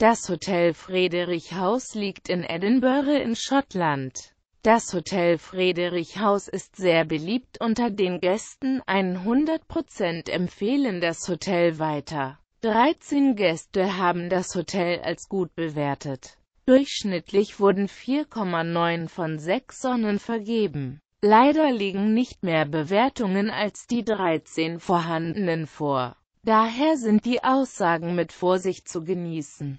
Das Hotel Friedrich House liegt in Edinburgh in Schottland. Das Hotel Friedrich House ist sehr beliebt unter den Gästen, 100% empfehlen das Hotel weiter. 13 Gäste haben das Hotel als gut bewertet. Durchschnittlich wurden 4,9 von 6 Sonnen vergeben. Leider liegen nicht mehr Bewertungen als die 13 vorhandenen vor. Daher sind die Aussagen mit Vorsicht zu genießen.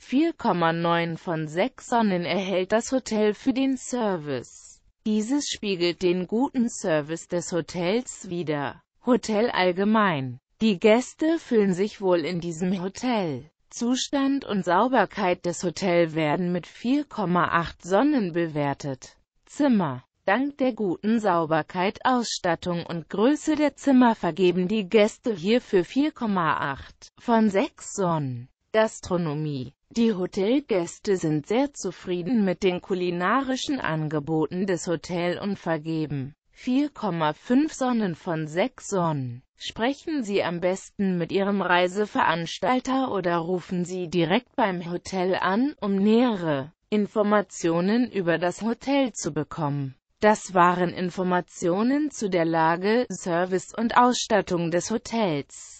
4,9 von 6 Sonnen erhält das Hotel für den Service. Dieses spiegelt den guten Service des Hotels wider. Hotel allgemein. Die Gäste fühlen sich wohl in diesem Hotel. Zustand und Sauberkeit des Hotels werden mit 4,8 Sonnen bewertet. Zimmer Dank der guten Sauberkeit, Ausstattung und Größe der Zimmer vergeben die Gäste hierfür 4,8 von 6 Sonnen. Gastronomie die Hotelgäste sind sehr zufrieden mit den kulinarischen Angeboten des Hotels und vergeben 4,5 Sonnen von 6 Sonnen. Sprechen Sie am besten mit Ihrem Reiseveranstalter oder rufen Sie direkt beim Hotel an, um nähere Informationen über das Hotel zu bekommen. Das waren Informationen zu der Lage, Service und Ausstattung des Hotels.